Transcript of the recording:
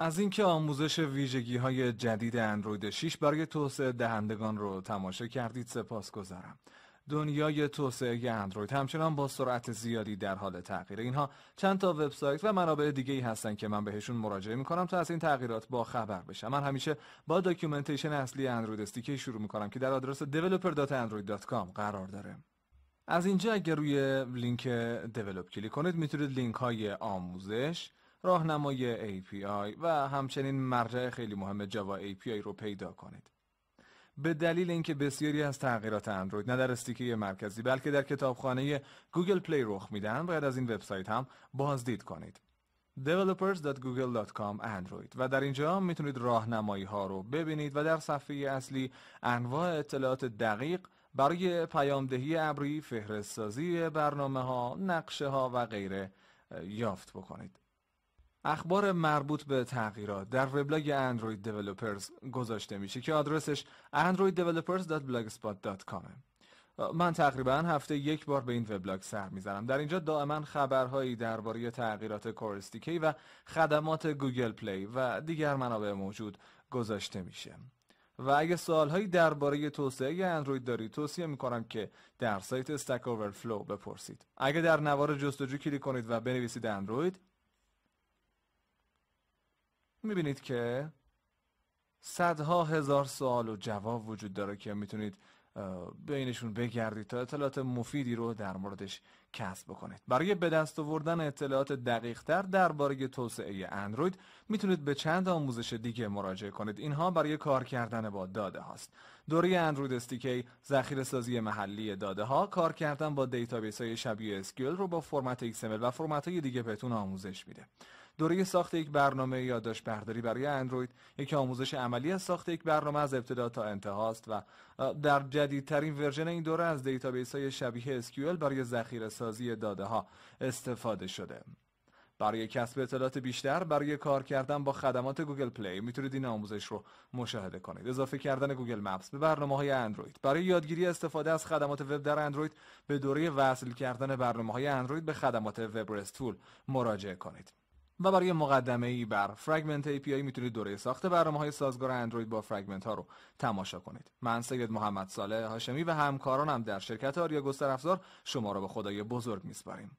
از اینکه آموزش ویژگی های جدید اندروید 6 برای توسعه دهندگان رو تماشا کردید سپاس گذارم. دنیای توسعه اندروید همچنان با سرعت زیادی در حال تغییر اینها چند تا وبسایت و منابع دیگه ای هستن که من بهشون مراجعه میکنم تا از این تغییرات با خبر بشم من همیشه با داکیومنتیشن اصلی اندروید استیکی شروع میکنم که در آدرس developer.android.com قرار داره از اینجا اگر روی لینک develop کلیک کنید میتونید لینک های آموزش راهنمای API و همچنین مرجع خیلی مهم جاوا API رو پیدا کنید. به دلیل اینکه بسیاری از تغییرات اندروید نه در مرکزی بلکه در کتابخانه گوگل پلی رخ میدن باید از این وبسایت هم بازدید کنید developers.google.com android و در اینجا میتونید راهنمایی ها رو ببینید و در صفحه اصلی انواع اطلاعات دقیق برای پیامدهی ابری، سازی برنامه ها، نقشه ها و غیره یافت بکنید. اخبار مربوط به تغییرات در وبلاگ اندروید دیولپرز گذاشته میشه که آدرسش androiddevelopers.blogspot.com من تقریبا هفته یک بار به این وبلاگ سر میزنم در اینجا دائما خبرهایی درباره تغییرات کورستیکی و خدمات گوگل پلی و دیگر منابع موجود گذاشته میشه و اگه هایی درباره توسعه اندروید دارید توصیه میکنم که در سایت استک اوورفلو بپرسید اگه در نوار جستجو کلیک کنید و بنویسید اندروید میبینید که صدها هزار سوال و جواب وجود داره که میتونید بینشون بگردید تا اطلاعات مفیدی رو در موردش کسب بکنید برای به دست آوردن اطلاعات دقیق تر درباره توسعه اندروید میتونید به چند آموزش دیگه مراجعه کنید اینها برای کار کردن با داده هاست دوره اندروید استیکی ذخیره سازی محلی داده ها کار کردن با دیتابیس های شبیه اسکیل رو با فرمت XML و فرمت های دیگه بهتون آموزش میده دوره ساخت یک برنامه یادداشت برداری برای اندروید یک آموزش عملی از ساخت یک برنامه از ابتدا تا انتهاست و در جدیدترین ورژن این دوره از دیتابیس های شبیه SQL برای ذخیره سازی داده ها استفاده شده برای کسب اطلاعات بیشتر برای کار کردن با خدمات گوگل پلی میتونید این آموزش رو مشاهده کنید اضافه کردن گوگل مپس به برنامه های اندروید برای یادگیری استفاده از خدمات وب در اندروید به دوره وصل کردن برنامه های اندروید به خدمات وب تول مراجعه کنید و برای مقدمه ای بر فرگمنت API میتونید دوره ساخت برنامه های سازگار اندروید با فرگمنت ها رو تماشا کنید من سید محمد صالح هاشمی و همکارانم در شرکت آریا گستر افزار شما را به خدای بزرگ میسپاریم